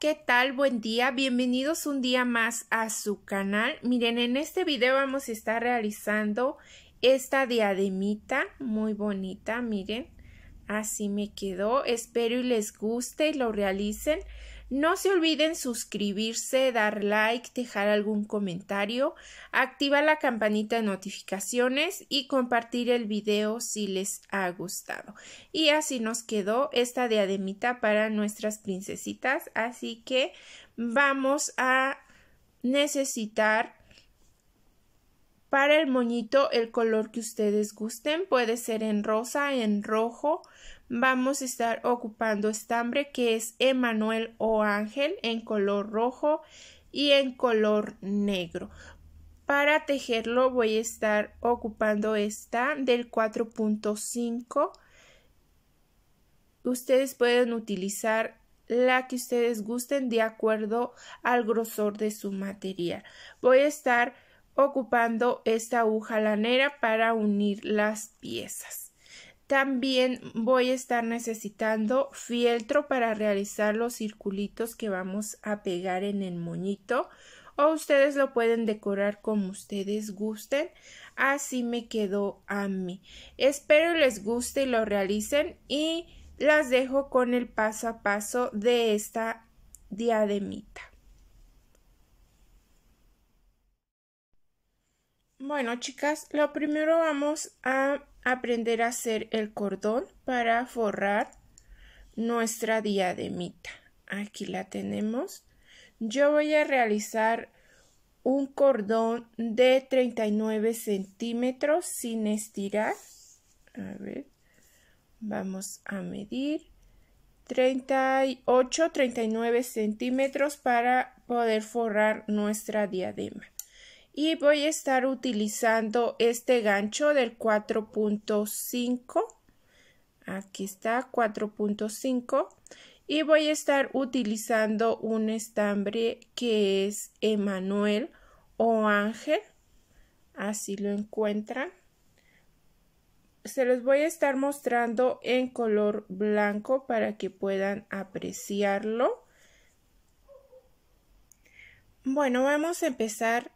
¿qué tal? Buen día, bienvenidos un día más a su canal. Miren, en este video vamos a estar realizando esta diademita muy bonita, miren. Así me quedó, espero y les guste y lo realicen. No se olviden suscribirse, dar like, dejar algún comentario, activar la campanita de notificaciones y compartir el video si les ha gustado. Y así nos quedó esta diademita para nuestras princesitas, así que vamos a necesitar para el moñito, el color que ustedes gusten puede ser en rosa, en rojo. Vamos a estar ocupando estambre que es Emanuel o Ángel en color rojo y en color negro. Para tejerlo voy a estar ocupando esta del 4.5. Ustedes pueden utilizar la que ustedes gusten de acuerdo al grosor de su material. Voy a estar ocupando esta aguja lanera para unir las piezas. También voy a estar necesitando fieltro para realizar los circulitos que vamos a pegar en el moñito o ustedes lo pueden decorar como ustedes gusten. Así me quedó a mí. Espero les guste y lo realicen y las dejo con el paso a paso de esta diademita. Bueno, chicas, lo primero vamos a aprender a hacer el cordón para forrar nuestra diademita. Aquí la tenemos. Yo voy a realizar un cordón de 39 centímetros sin estirar. A ver, vamos a medir. 38, 39 centímetros para poder forrar nuestra diadema y voy a estar utilizando este gancho del 4.5 aquí está 4.5 y voy a estar utilizando un estambre que es Emanuel o Ángel así lo encuentran se los voy a estar mostrando en color blanco para que puedan apreciarlo bueno vamos a empezar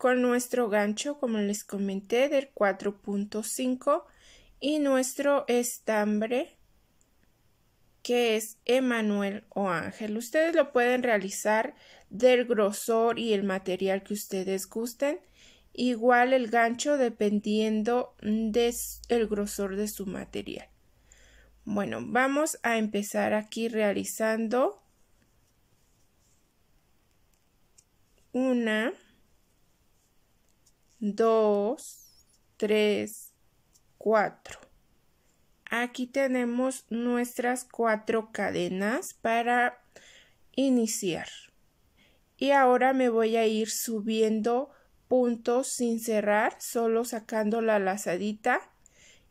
con nuestro gancho, como les comenté, del 4.5 y nuestro estambre que es Emanuel o Ángel. Ustedes lo pueden realizar del grosor y el material que ustedes gusten. Igual el gancho dependiendo del grosor de su material. Bueno, vamos a empezar aquí realizando una 2, 3, 4. Aquí tenemos nuestras cuatro cadenas para iniciar. Y ahora me voy a ir subiendo puntos sin cerrar, solo sacando la lazadita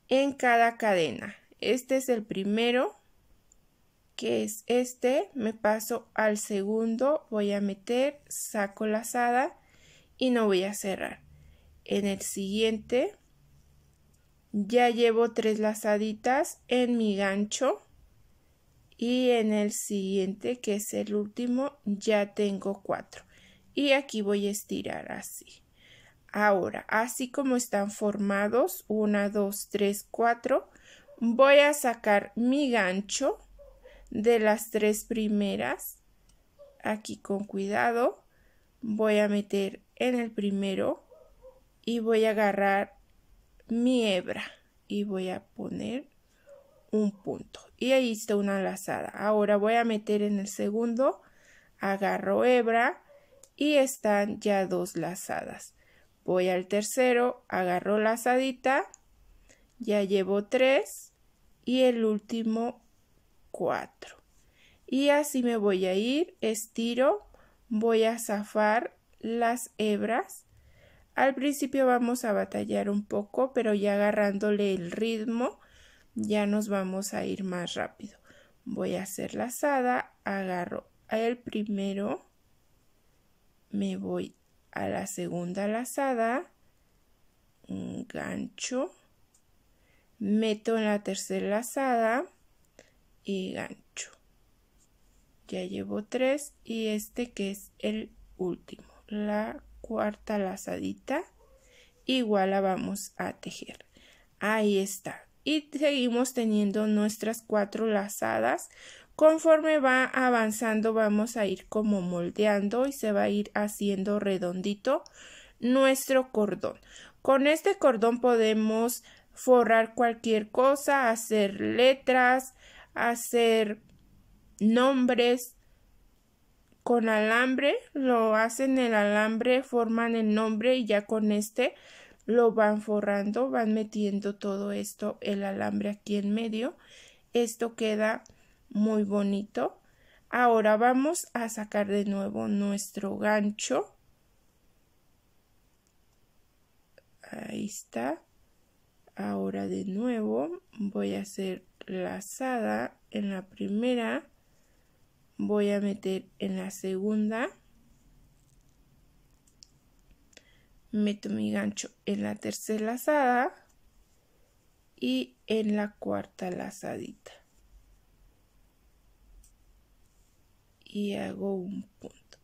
en cada cadena. Este es el primero, que es este, me paso al segundo, voy a meter, saco lazada y no voy a cerrar. En el siguiente ya llevo tres lazaditas en mi gancho y en el siguiente que es el último ya tengo cuatro y aquí voy a estirar así ahora así como están formados una, dos tres cuatro voy a sacar mi gancho de las tres primeras aquí con cuidado voy a meter en el primero y voy a agarrar mi hebra y voy a poner un punto y ahí está una lazada ahora voy a meter en el segundo agarro hebra y están ya dos lazadas voy al tercero agarro lazadita ya llevo tres y el último cuatro y así me voy a ir estiro voy a zafar las hebras al principio vamos a batallar un poco, pero ya agarrándole el ritmo, ya nos vamos a ir más rápido. Voy a hacer lazada, agarro el primero, me voy a la segunda lazada, un gancho, meto en la tercera lazada y gancho. Ya llevo tres y este que es el último, la cuarta lazadita igual la vamos a tejer ahí está y seguimos teniendo nuestras cuatro lazadas conforme va avanzando vamos a ir como moldeando y se va a ir haciendo redondito nuestro cordón con este cordón podemos forrar cualquier cosa hacer letras hacer nombres con alambre, lo hacen el alambre, forman el nombre y ya con este lo van forrando, van metiendo todo esto, el alambre aquí en medio. Esto queda muy bonito. Ahora vamos a sacar de nuevo nuestro gancho. Ahí está. Ahora de nuevo voy a hacer lazada en la primera voy a meter en la segunda meto mi gancho en la tercera lazada y en la cuarta lazadita y hago un punto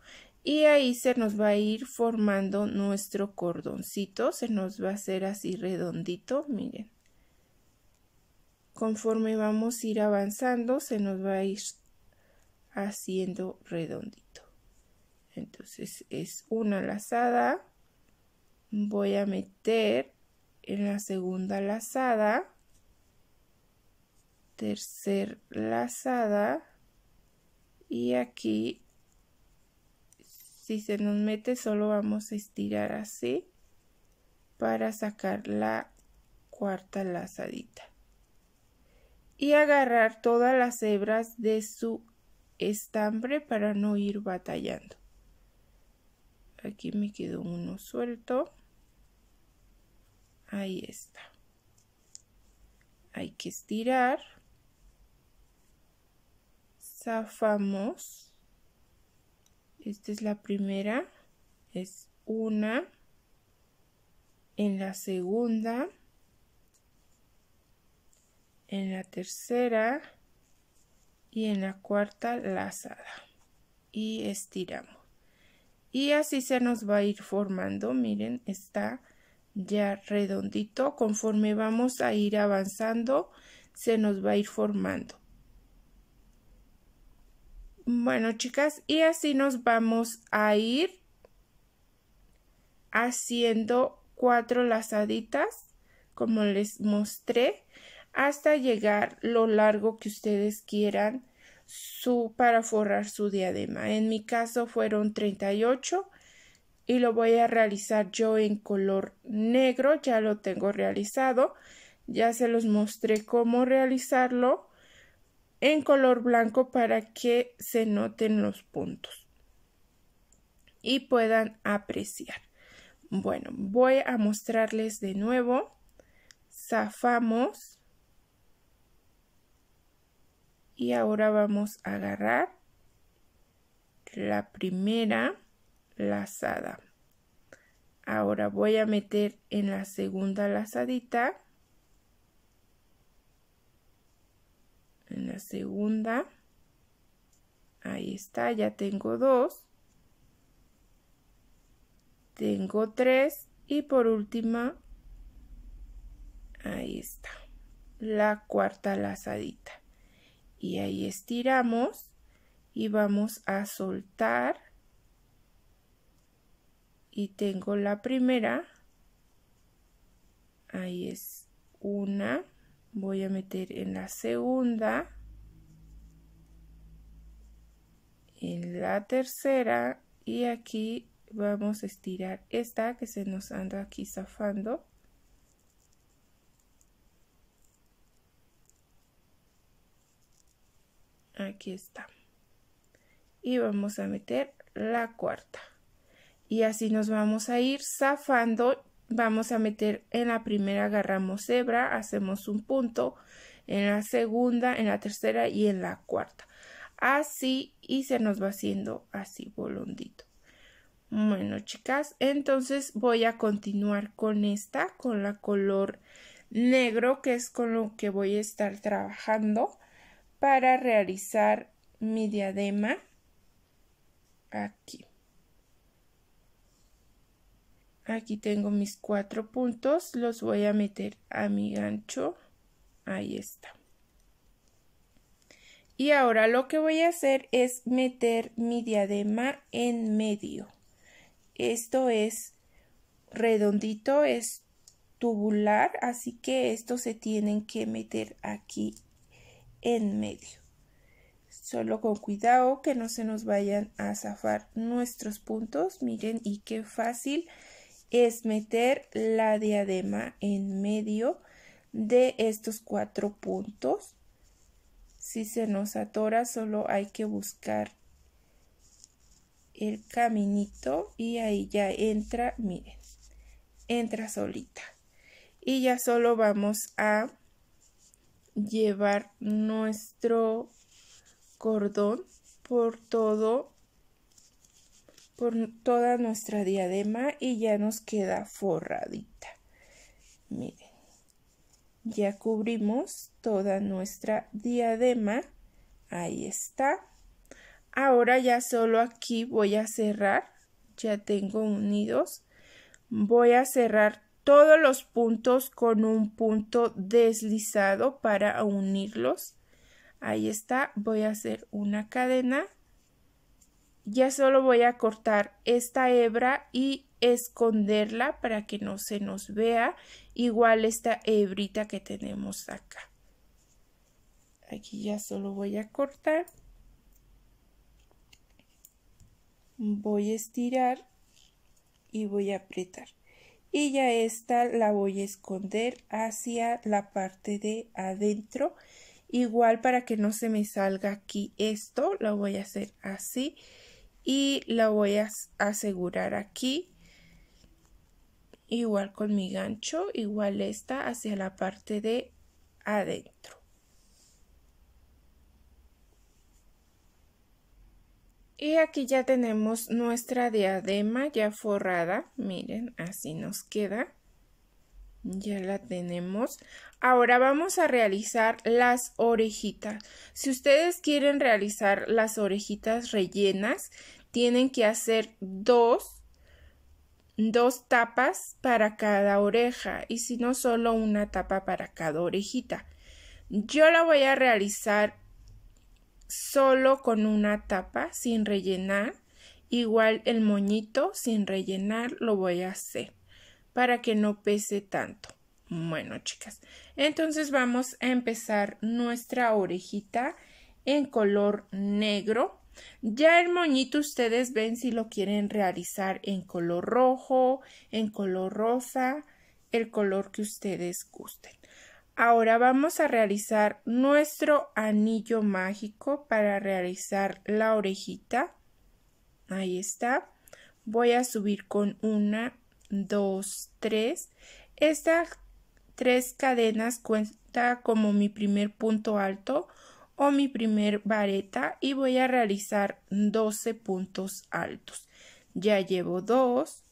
y ahí se nos va a ir formando nuestro cordoncito se nos va a hacer así redondito miren conforme vamos a ir avanzando se nos va a ir haciendo redondito. Entonces es una lazada. Voy a meter en la segunda lazada. Tercer lazada. Y aquí, si se nos mete, solo vamos a estirar así para sacar la cuarta lazadita y agarrar todas las hebras de su estambre para no ir batallando aquí me quedó uno suelto ahí está hay que estirar zafamos esta es la primera es una en la segunda en la tercera y en la cuarta lazada y estiramos y así se nos va a ir formando miren está ya redondito conforme vamos a ir avanzando se nos va a ir formando bueno chicas y así nos vamos a ir haciendo cuatro lazaditas como les mostré hasta llegar lo largo que ustedes quieran su, para forrar su diadema. En mi caso fueron 38 y lo voy a realizar yo en color negro. Ya lo tengo realizado. Ya se los mostré cómo realizarlo en color blanco para que se noten los puntos y puedan apreciar. Bueno, voy a mostrarles de nuevo. Zafamos y ahora vamos a agarrar la primera lazada ahora voy a meter en la segunda lazadita en la segunda ahí está ya tengo dos tengo tres y por última ahí está la cuarta lazadita y ahí estiramos y vamos a soltar y tengo la primera ahí es una voy a meter en la segunda en la tercera y aquí vamos a estirar esta que se nos anda aquí zafando aquí está y vamos a meter la cuarta y así nos vamos a ir zafando vamos a meter en la primera agarramos hebra hacemos un punto en la segunda en la tercera y en la cuarta así y se nos va haciendo así bolondito bueno chicas entonces voy a continuar con esta con la color negro que es con lo que voy a estar trabajando para realizar mi diadema aquí. Aquí tengo mis cuatro puntos, los voy a meter a mi gancho. Ahí está. Y ahora lo que voy a hacer es meter mi diadema en medio. Esto es redondito, es tubular, así que estos se tienen que meter aquí en medio. Solo con cuidado que no se nos vayan a zafar nuestros puntos. Miren y qué fácil es meter la diadema en medio de estos cuatro puntos. Si se nos atora solo hay que buscar el caminito y ahí ya entra, miren, entra solita. Y ya solo vamos a llevar nuestro cordón por todo por toda nuestra diadema y ya nos queda forradita. Miren, ya cubrimos toda nuestra diadema. Ahí está. Ahora ya solo aquí voy a cerrar. Ya tengo unidos. Voy a cerrar todos los puntos con un punto deslizado para unirlos. Ahí está, voy a hacer una cadena. Ya solo voy a cortar esta hebra y esconderla para que no se nos vea. Igual esta hebrita que tenemos acá. Aquí ya solo voy a cortar. Voy a estirar y voy a apretar y ya esta la voy a esconder hacia la parte de adentro igual para que no se me salga aquí esto lo voy a hacer así y la voy a asegurar aquí igual con mi gancho igual esta hacia la parte de adentro Y aquí ya tenemos nuestra diadema ya forrada. Miren, así nos queda. Ya la tenemos. Ahora vamos a realizar las orejitas. Si ustedes quieren realizar las orejitas rellenas, tienen que hacer dos, dos tapas para cada oreja y si no solo una tapa para cada orejita. Yo la voy a realizar solo con una tapa sin rellenar. Igual el moñito sin rellenar lo voy a hacer para que no pese tanto. Bueno, chicas, entonces vamos a empezar nuestra orejita en color negro. Ya el moñito ustedes ven si lo quieren realizar en color rojo, en color rosa, el color que ustedes gusten. Ahora vamos a realizar nuestro anillo mágico para realizar la orejita. Ahí está. Voy a subir con una, dos, tres. Estas tres cadenas cuenta como mi primer punto alto o mi primer vareta y voy a realizar 12 puntos altos. Ya llevo dos,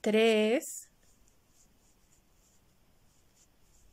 tres.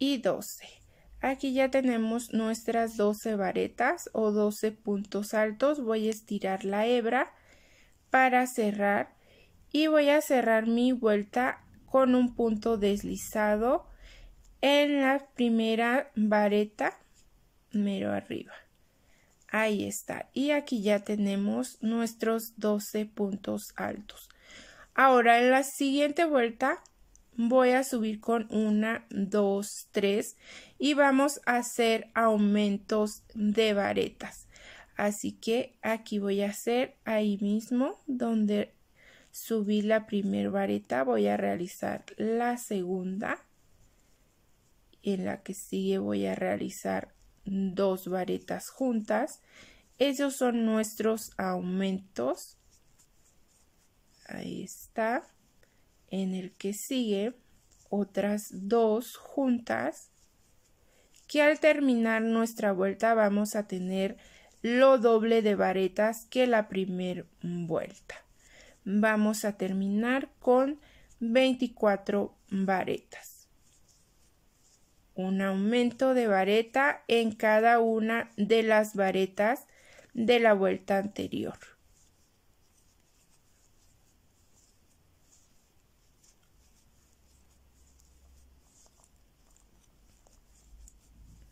y 12. Aquí ya tenemos nuestras 12 varetas o 12 puntos altos. Voy a estirar la hebra para cerrar y voy a cerrar mi vuelta con un punto deslizado en la primera vareta mero arriba. Ahí está. Y aquí ya tenemos nuestros 12 puntos altos. Ahora en la siguiente vuelta voy a subir con una, dos, tres y vamos a hacer aumentos de varetas. Así que aquí voy a hacer ahí mismo donde subí la primera vareta, voy a realizar la segunda. En la que sigue voy a realizar dos varetas juntas. Esos son nuestros aumentos. Ahí está en el que sigue otras dos juntas que al terminar nuestra vuelta vamos a tener lo doble de varetas que la primera vuelta. Vamos a terminar con 24 varetas. Un aumento de vareta en cada una de las varetas de la vuelta anterior.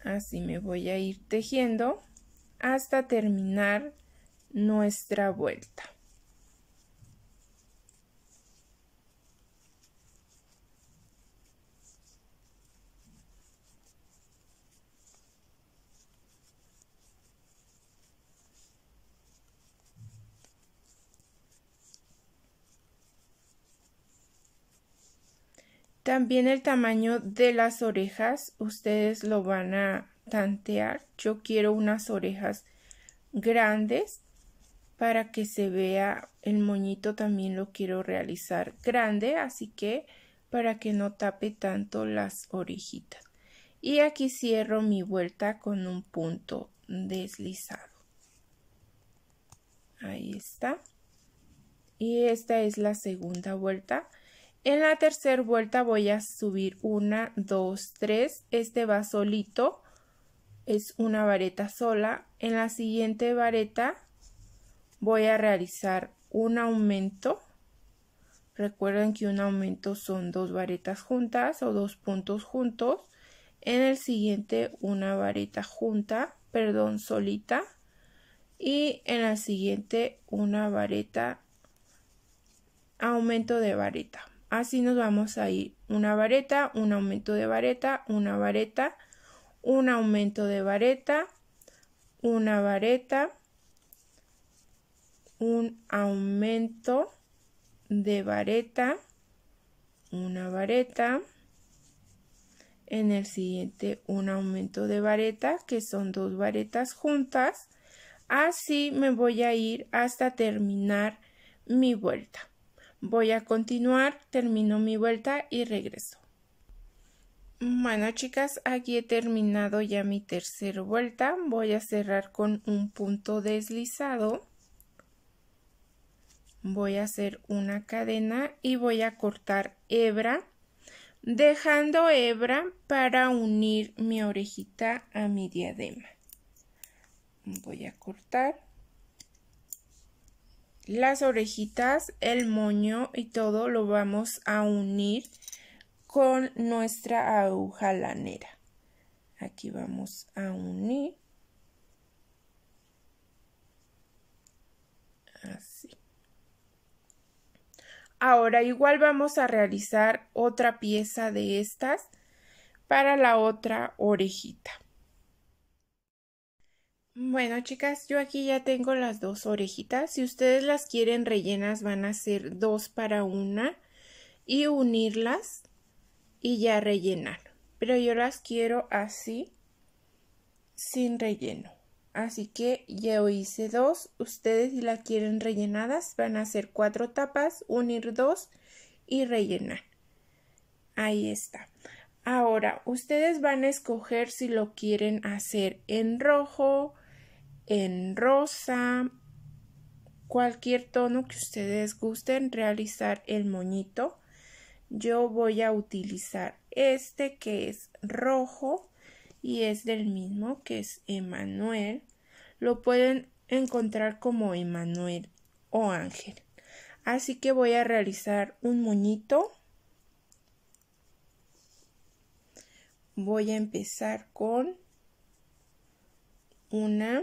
Así me voy a ir tejiendo hasta terminar nuestra vuelta. También el tamaño de las orejas, ustedes lo van a tantear. Yo quiero unas orejas grandes para que se vea el moñito también lo quiero realizar grande, así que para que no tape tanto las orejitas. Y aquí cierro mi vuelta con un punto deslizado. Ahí está. Y esta es la segunda vuelta. En la tercera vuelta voy a subir una, dos, tres. Este va solito, es una vareta sola. En la siguiente vareta voy a realizar un aumento. Recuerden que un aumento son dos varetas juntas o dos puntos juntos. En el siguiente una vareta junta, perdón, solita. Y en la siguiente una vareta, aumento de vareta. Así nos vamos a ir una vareta, un aumento de vareta, una vareta, un aumento de vareta, una vareta, un aumento de vareta, una vareta. En el siguiente un aumento de vareta, que son dos varetas juntas. Así me voy a ir hasta terminar mi vuelta voy a continuar, termino mi vuelta y regreso. Bueno chicas, aquí he terminado ya mi tercera vuelta. Voy a cerrar con un punto deslizado. Voy a hacer una cadena y voy a cortar hebra, dejando hebra para unir mi orejita a mi diadema. Voy a cortar las orejitas, el moño y todo lo vamos a unir con nuestra aguja lanera. Aquí vamos a unir. Así. Ahora igual vamos a realizar otra pieza de estas para la otra orejita. Bueno, chicas, yo aquí ya tengo las dos orejitas. Si ustedes las quieren rellenas, van a hacer dos para una y unirlas y ya rellenar. Pero yo las quiero así, sin relleno. Así que yo hice dos. Ustedes si las quieren rellenadas, van a hacer cuatro tapas, unir dos y rellenar. Ahí está. Ahora, ustedes van a escoger si lo quieren hacer en rojo, en rosa, cualquier tono que ustedes gusten realizar el moñito. Yo voy a utilizar este que es rojo y es del mismo que es Emanuel. Lo pueden encontrar como Emanuel o Ángel. Así que voy a realizar un moñito. Voy a empezar con una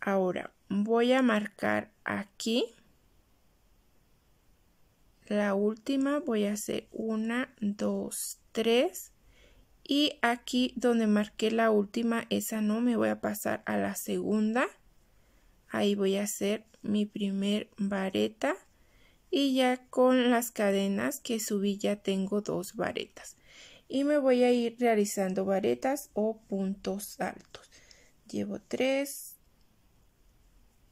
Ahora voy a marcar aquí la última voy a hacer una, dos, tres y aquí donde marqué la última esa no me voy a pasar a la segunda ahí voy a hacer mi primer vareta y ya con las cadenas que subí ya tengo dos varetas y me voy a ir realizando varetas o puntos altos llevo tres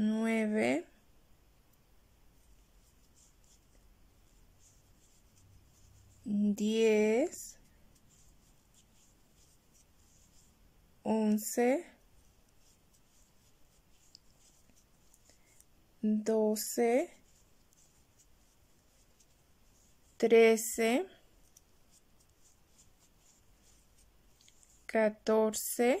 9 10 11 12 13 14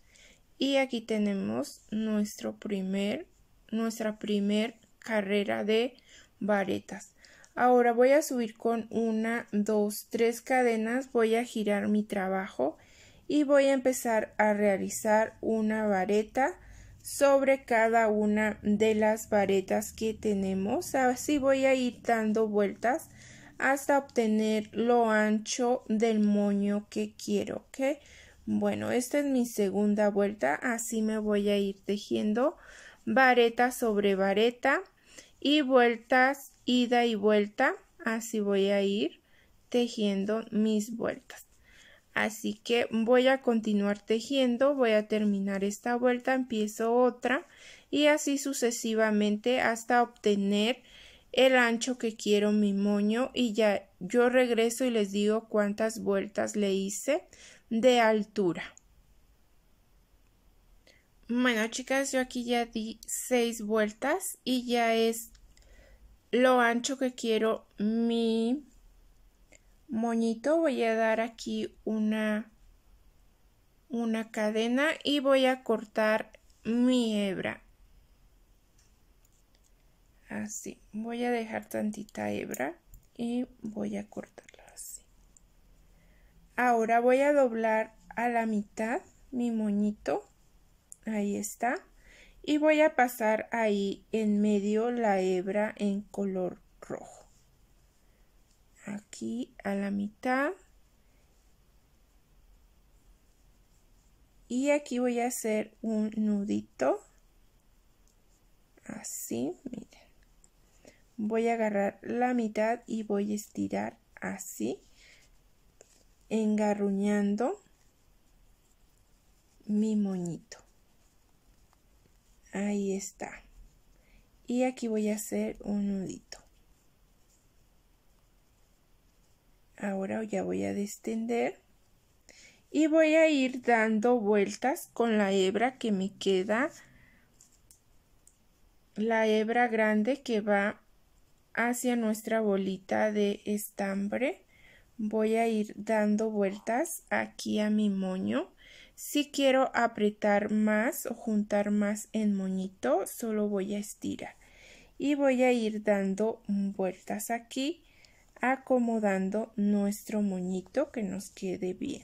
Y aquí tenemos nuestro primer, nuestra primer carrera de varetas. Ahora voy a subir con una, dos, tres cadenas, voy a girar mi trabajo y voy a empezar a realizar una vareta sobre cada una de las varetas que tenemos. Así voy a ir dando vueltas hasta obtener lo ancho del moño que quiero, ¿ok? Bueno, esta es mi segunda vuelta, así me voy a ir tejiendo vareta sobre vareta y vueltas, ida y vuelta, así voy a ir tejiendo mis vueltas. Así que voy a continuar tejiendo, voy a terminar esta vuelta, empiezo otra y así sucesivamente hasta obtener el ancho que quiero mi moño y ya yo regreso y les digo cuántas vueltas le hice de altura. Bueno, chicas, yo aquí ya di seis vueltas y ya es lo ancho que quiero mi moñito. Voy a dar aquí una, una cadena y voy a cortar mi hebra. Así, voy a dejar tantita hebra y voy a cortar. Ahora voy a doblar a la mitad mi moñito. Ahí está. Y voy a pasar ahí en medio la hebra en color rojo. Aquí a la mitad. Y aquí voy a hacer un nudito. Así, miren. Voy a agarrar la mitad y voy a estirar así engarruñando mi moñito. Ahí está. Y aquí voy a hacer un nudito. Ahora ya voy a distender y voy a ir dando vueltas con la hebra que me queda la hebra grande que va hacia nuestra bolita de estambre voy a ir dando vueltas aquí a mi moño. Si quiero apretar más o juntar más en moñito, solo voy a estirar. Y voy a ir dando vueltas aquí, acomodando nuestro moñito que nos quede bien.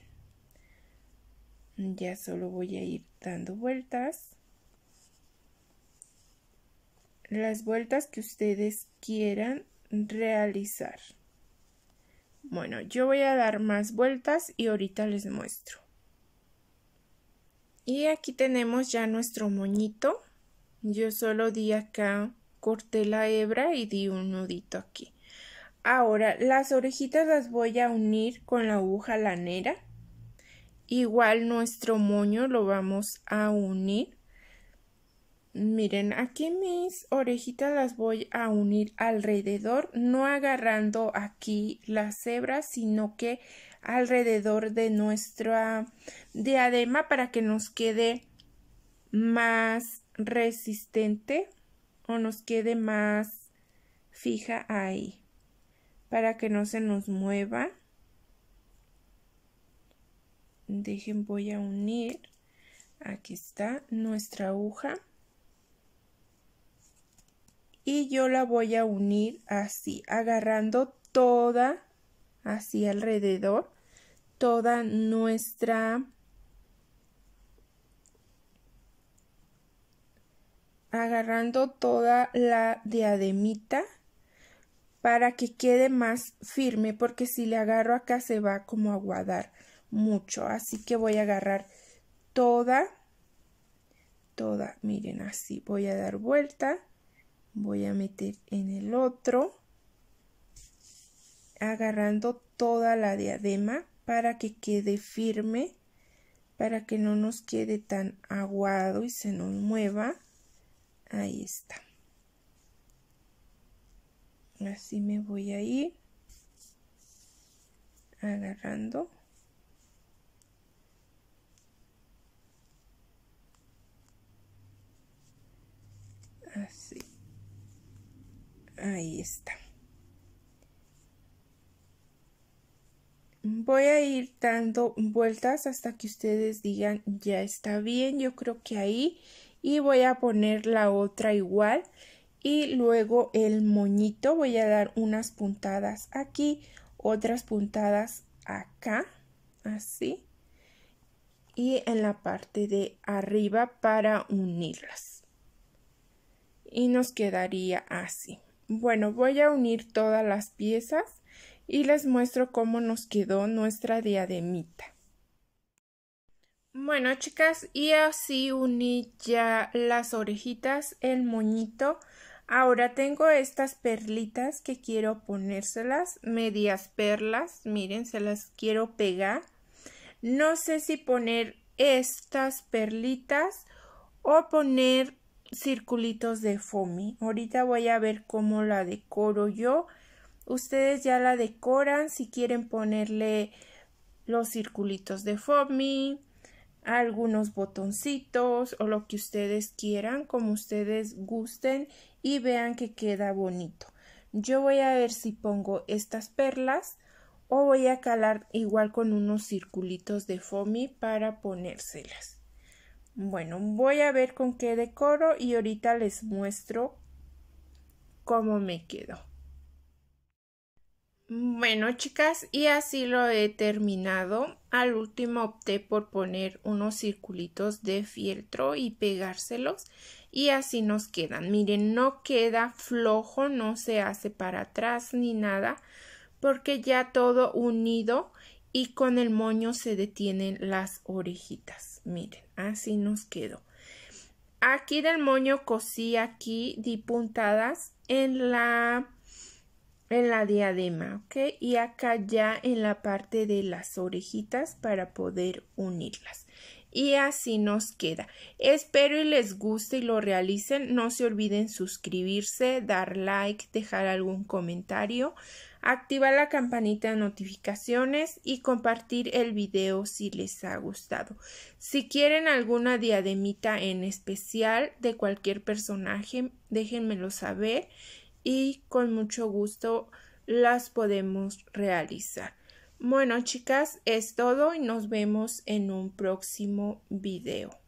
Ya solo voy a ir dando vueltas. Las vueltas que ustedes quieran realizar. Bueno, yo voy a dar más vueltas y ahorita les muestro. Y aquí tenemos ya nuestro moñito. Yo solo di acá, corté la hebra y di un nudito aquí. Ahora, las orejitas las voy a unir con la aguja lanera. Igual nuestro moño lo vamos a unir Miren, aquí mis orejitas las voy a unir alrededor, no agarrando aquí las hebras, sino que alrededor de nuestra diadema para que nos quede más resistente o nos quede más fija ahí para que no se nos mueva dejen voy a unir aquí está nuestra aguja y yo la voy a unir así agarrando toda así alrededor toda nuestra agarrando toda la diademita para que quede más firme porque si le agarro acá se va como a aguadar mucho así que voy a agarrar toda toda miren así voy a dar vuelta voy a meter en el otro agarrando toda la diadema para que quede firme para que no nos quede tan aguado y se nos mueva ahí está así me voy a ir agarrando así Ahí está. Voy a ir dando vueltas hasta que ustedes digan ya está bien, yo creo que ahí y voy a poner la otra igual y luego el moñito voy a dar unas puntadas aquí, otras puntadas acá, así y en la parte de arriba para unirlas y nos quedaría así. Bueno, voy a unir todas las piezas y les muestro cómo nos quedó nuestra diademita. Bueno, chicas, y así uní ya las orejitas, el moñito. Ahora tengo estas perlitas que quiero ponérselas, medias perlas, miren, se las quiero pegar. No sé si poner estas perlitas o poner circulitos de foamy. Ahorita voy a ver cómo la decoro yo. Ustedes ya la decoran si quieren ponerle los circulitos de foamy, algunos botoncitos o lo que ustedes quieran, como ustedes gusten y vean que queda bonito. Yo voy a ver si pongo estas perlas o voy a calar igual con unos circulitos de foamy para ponérselas. Bueno, voy a ver con qué decoro y ahorita les muestro cómo me quedó. Bueno chicas, y así lo he terminado. Al último opté por poner unos circulitos de fieltro y pegárselos y así nos quedan. Miren, no queda flojo, no se hace para atrás ni nada porque ya todo unido y con el moño se detienen las orejitas. Miren, así nos quedó. Aquí del moño cosí aquí di puntadas en la en la diadema, ¿ok? Y acá ya en la parte de las orejitas para poder unirlas. Y así nos queda. Espero y les guste y lo realicen. No se olviden suscribirse, dar like, dejar algún comentario activar la campanita de notificaciones y compartir el video si les ha gustado. Si quieren alguna diademita en especial de cualquier personaje, déjenmelo saber y con mucho gusto las podemos realizar. Bueno chicas, es todo y nos vemos en un próximo video.